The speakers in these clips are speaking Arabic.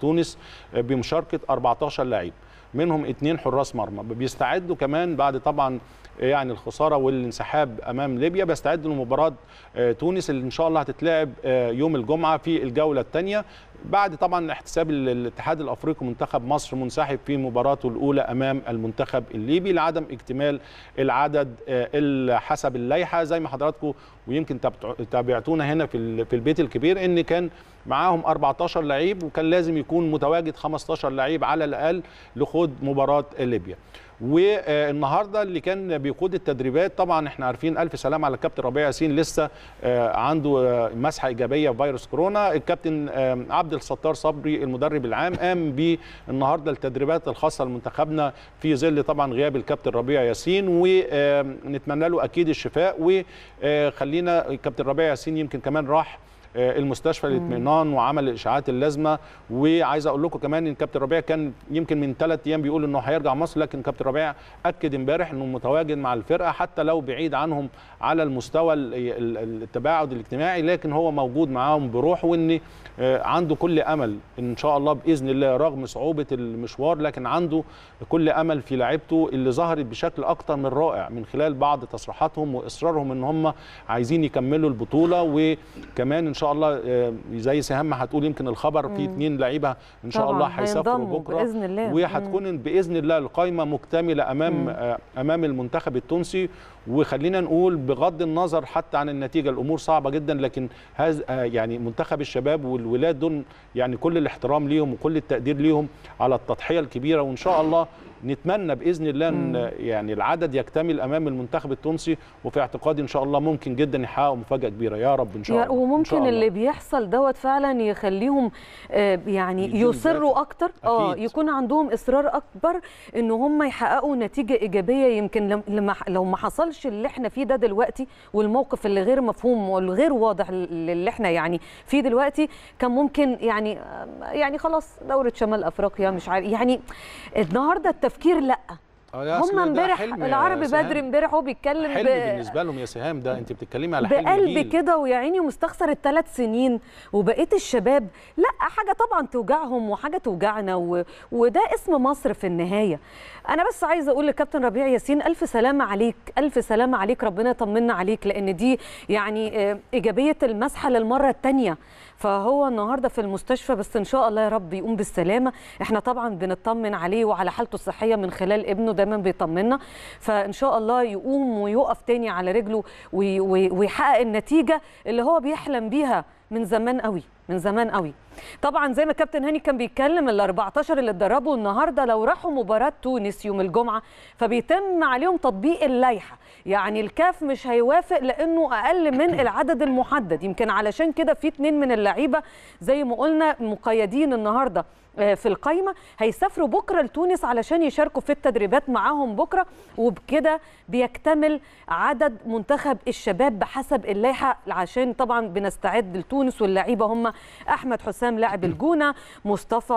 تونس بمشاركه 14 لعيب منهم اثنين حراس مرمى بيستعدوا كمان بعد طبعا يعني الخساره والانسحاب امام ليبيا بيستعدوا لمباراه آه، تونس اللي ان شاء الله هتتلعب آه، يوم الجمعه في الجوله الثانيه بعد طبعا احتساب الاتحاد الافريقي منتخب مصر منسحب في مباراته الاولى امام المنتخب الليبي لعدم اكتمال العدد آه، حسب اللائحه زي ما حضراتكم ويمكن تابعتونا هنا في في البيت الكبير ان كان معاهم 14 لعيب وكان لازم يكون متواجد 15 لعيب على الاقل لخوض مباراه ليبيا والنهارده اللي كان بيقود التدريبات طبعا احنا عارفين الف سلام على الكابتن ربيع ياسين لسه آه، عنده آه، مسحه ايجابيه في فيروس كورونا الكابتن عبد الستار صبري المدرب العام قام بالنهارده التدريبات الخاصه لمنتخبنا في ظل طبعا غياب الكابتن ربيع ياسين ونتمنى له اكيد الشفاء وخلينا آه، الكابتن ربيع ياسين يمكن كمان راح آه، المستشفى للاطمئنان وعمل الاشاعات اللازمه وعايز اقول لكم كمان ان كابتن ربيع كان يمكن من ثلاث ايام بيقول انه هيرجع مصر لكن كابتن ربيع اكد امبارح انه متواجد مع الفرقه حتى لو بعيد عنهم على المستوى التباعد الاجتماعي لكن هو موجود معاهم بروح وان آه، عنده كل امل ان شاء الله باذن الله رغم صعوبه المشوار لكن عنده كل امل في لعيبته اللي ظهرت بشكل اكثر من رائع من خلال بعض تصريحاتهم واصرارهم ان هم عايزين يكملوا البطوله وكمان ان شاء الله آه، زي سهام هتقول يمكن الخبر في اثنين لعيبه ان شاء الله هيسافروا بكره باذن الله وهتكون باذن الله القايمه مكتمله امام آه، امام المنتخب التونسي وخلينا نقول بغض النظر حتى عن النتيجه الامور صعبه جدا لكن هذا آه، يعني منتخب الشباب والولاد دول يعني كل الاحترام ليهم وكل التقدير ليهم على التضحيه الكبيره وان شاء الله نتمنى باذن الله ان يعني العدد يكتمل امام المنتخب التونسي وفي اعتقادي ان شاء الله ممكن جدا يحققوا مفاجاه كبيره يا رب ان شاء الله وممكن شاء الله. اللي بيحصل دوت فعلا يخليهم آه، يعني يصروا اكتر اه يكون عندهم اصرار اكبر ان هم يحققوا نتيجه ايجابيه يمكن لو ما حصلش الكرش اللي احنا فيه ده دلوقتي والموقف اللي غير مفهوم والغير واضح اللي احنا يعني فيه دلوقتي كان ممكن يعني يعني خلاص دوره شمال افريقيا مش عارف يعني النهارده التفكير لا آه، هم امبارح العربي بدري امبارح هو بيتكلم حلم ب... بالنسبه لهم يا سهام ده انت بتتكلمي على حلم بقلب كده ويا عيني ومستخسر الثلاث سنين وبقيه الشباب لا حاجه طبعا توجعهم وحاجه توجعنا و... وده اسم مصر في النهايه انا بس عايزه اقول للكابتن ربيع ياسين الف سلامه عليك الف سلامه عليك ربنا يطمنا عليك لان دي يعني آه، ايجابيه المسحه للمره الثانيه فهو النهارده في المستشفى بس ان شاء الله يا رب يقوم بالسلامه احنا طبعا بنطمن عليه وعلى حالته الصحيه من خلال ابنه دايما بيطمنا فان شاء الله يقوم ويقف تاني على رجله ويحقق النتيجه اللي هو بيحلم بيها من زمان قوي من زمان قوي طبعا زي ما كابتن هاني كان بيتكلم ال 14 اللي اتدربوا النهارده لو راحوا مباراه تونس يوم الجمعه فبيتم عليهم تطبيق اللائحه يعني الكاف مش هيوافق لانه اقل من العدد المحدد يمكن علشان كده في اتنين من اللعيبه زي ما قلنا مقيدين النهارده آه، في القايمه هيسافروا بكره لتونس علشان يشاركوا في التدريبات معاهم بكره وبكده بيكتمل عدد منتخب الشباب بحسب اللائحه عشان طبعا بنستعد لتونس واللعيبه هم احمد حسام لاعب الجونه مصطفى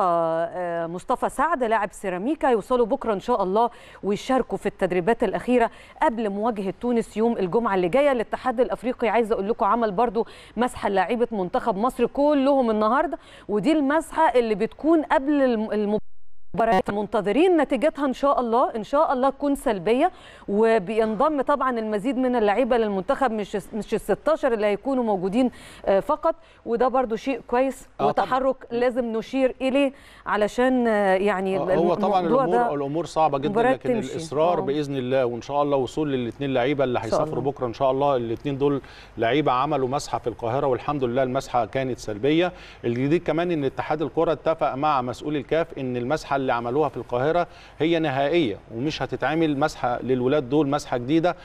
آه، مصطفى سعد لاعب سيراميكا يوصلوا بكره ان شاء الله ويشاركوا في التدريبات الاخيره قبل مواجهه تونس يوم الجمعه اللي جايه الاتحاد الافريقي عايز اقول لكم عمل برضو مسحه لعيبه منتخب مصر كلهم النهارده ودي المسحه اللي بتكون قبل المباراة مباريات منتظرين نتيجتها ان شاء الله ان شاء الله تكون سلبيه وبينضم طبعا المزيد من اللعيبه للمنتخب مش مش ال 16 اللي هيكونوا موجودين آه، فقط وده برضو شيء كويس آه، وتحرك طبعا. لازم نشير اليه علشان آه، يعني هو طبعا الامور الامور صعبه جدا لكن تمشي. الاصرار أوه. باذن الله وان شاء الله وصول للاثنين لعيبه اللي هيسافروا بكره ان شاء الله الاثنين دول لعيبه عملوا مسحه في القاهره والحمد لله المسحه كانت سلبيه الجديد كمان ان اتحاد الكره اتفق مع مسؤول الكاف ان المسحه اللي عملوها في القاهره هي نهائيه ومش هتتعمل مسحه للولاد دول مسحه جديده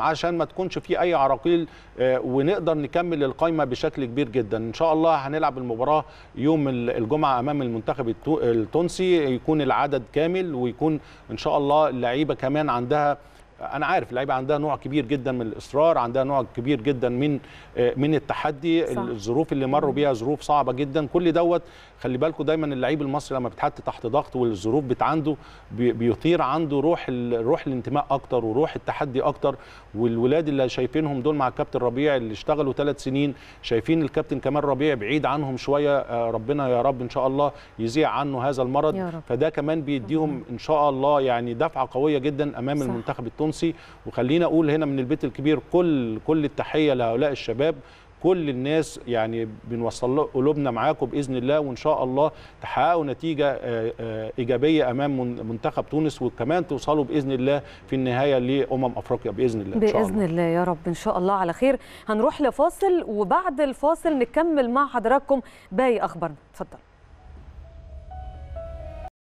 عشان ما تكونش في اي عراقيل آه، ونقدر نكمل القايمه بشكل كبير جدا ان شاء الله هنلعب المباراه يوم الجمعه امام المنتخب التونسي يكون العدد كامل ويكون ان شاء الله اللعيبه كمان عندها انا عارف اللعيبه عندها نوع كبير جدا من الاصرار عندها نوع كبير جدا من آه، من التحدي صح. الظروف اللي مروا بيها ظروف صعبه جدا كل دوت خلي بالكم دايما اللعيب المصري لما بيتحط تحت ضغط والظروف بتعنده بيثير عنده روح روح الانتماء اكتر وروح التحدي اكتر والولاد اللي شايفينهم دول مع الكابتن ربيع اللي اشتغلوا ثلاث سنين شايفين الكابتن كمال ربيع بعيد عنهم شويه آه، ربنا يا رب ان شاء الله يزيع عنه هذا المرض فده كمان بيديهم ان شاء الله يعني دفعه قويه جدا امام صح. المنتخب التونسي التونسي وخلينا اقول هنا من البيت الكبير كل كل التحيه لهؤلاء الشباب كل الناس يعني بنوصل قلوبنا معاكم باذن الله وان شاء الله تحققوا نتيجه آه، آه، ايجابيه امام منتخب تونس وكمان توصلوا باذن الله في النهايه لامم افريقيا باذن الله باذن إن شاء الله. الله يا رب ان شاء الله على خير هنروح لفاصل وبعد الفاصل نكمل مع حضراتكم باقي اخبارنا اتفضل